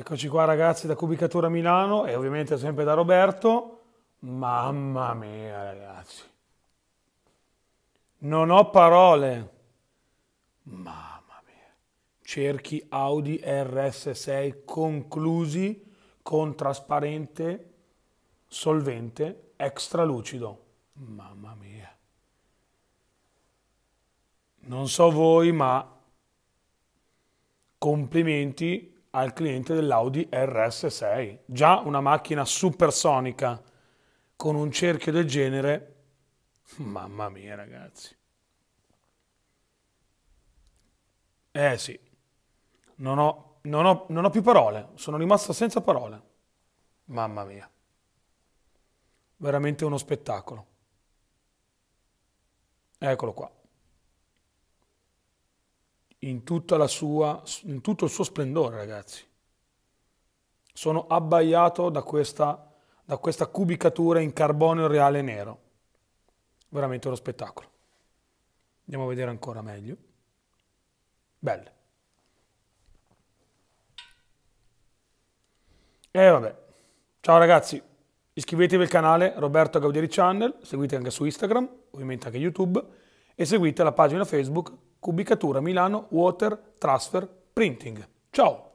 Eccoci qua ragazzi da Cubicatura Milano e ovviamente sempre da Roberto. Mamma mia ragazzi. Non ho parole. Mamma mia. Cerchi Audi RS6 conclusi con trasparente solvente extra lucido. Mamma mia. Non so voi, ma complimenti al cliente dell'Audi RS6. Già una macchina supersonica con un cerchio del genere, mamma mia ragazzi. Eh sì, non ho, non ho, non ho più parole, sono rimasto senza parole. Mamma mia, veramente uno spettacolo. Eccolo qua in, sua, in tutto il suo splendore, ragazzi. Sono abbaiato da questa, da questa cubicatura in carbonio reale nero. Veramente uno spettacolo. Andiamo a vedere ancora meglio. Belle. E eh, vabbè. Ciao ragazzi, iscrivetevi al canale Roberto Gaudieri Channel, seguite anche su Instagram, ovviamente anche YouTube, e seguite la pagina Facebook Cubicatura Milano Water Transfer Printing. Ciao!